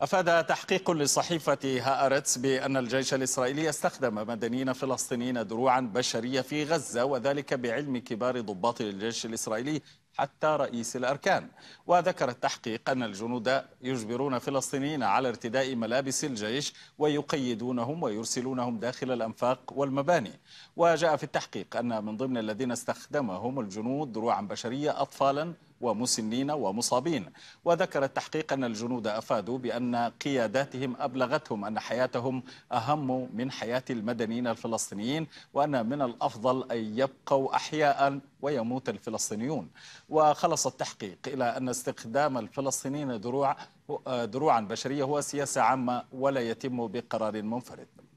أفاد تحقيق لصحيفة هآرتس بأن الجيش الإسرائيلي استخدم مدنيين فلسطينيين دروعا بشرية في غزة وذلك بعلم كبار ضباط الجيش الإسرائيلي حتى رئيس الأركان وذكر التحقيق أن الجنود يجبرون فلسطينيين على ارتداء ملابس الجيش ويقيدونهم ويرسلونهم داخل الأنفاق والمباني وجاء في التحقيق أن من ضمن الذين استخدمهم الجنود دروعا بشرية أطفالا ومسنين ومصابين وذكر التحقيق أن الجنود أفادوا بأن قياداتهم أبلغتهم أن حياتهم أهم من حياة المدنيين الفلسطينيين وأن من الأفضل أن يبقوا أحياء ويموت الفلسطينيون وخلص التحقيق إلى أن استخدام الفلسطينيين دروع دروعا بشرية هو سياسة عامة ولا يتم بقرار منفرد